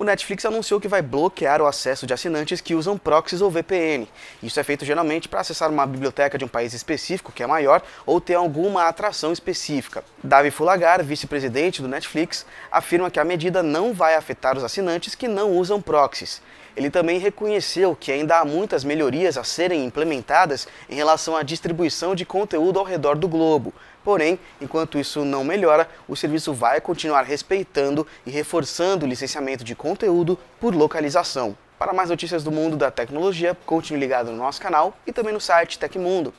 o Netflix anunciou que vai bloquear o acesso de assinantes que usam proxies ou VPN. Isso é feito geralmente para acessar uma biblioteca de um país específico que é maior ou ter alguma atração específica. Davi Fulagar, vice-presidente do Netflix, afirma que a medida não vai afetar os assinantes que não usam proxies. Ele também reconheceu que ainda há muitas melhorias a serem implementadas em relação à distribuição de conteúdo ao redor do globo, Porém, enquanto isso não melhora, o serviço vai continuar respeitando e reforçando o licenciamento de conteúdo por localização. Para mais notícias do mundo da tecnologia, continue ligado no nosso canal e também no site Tecmundo.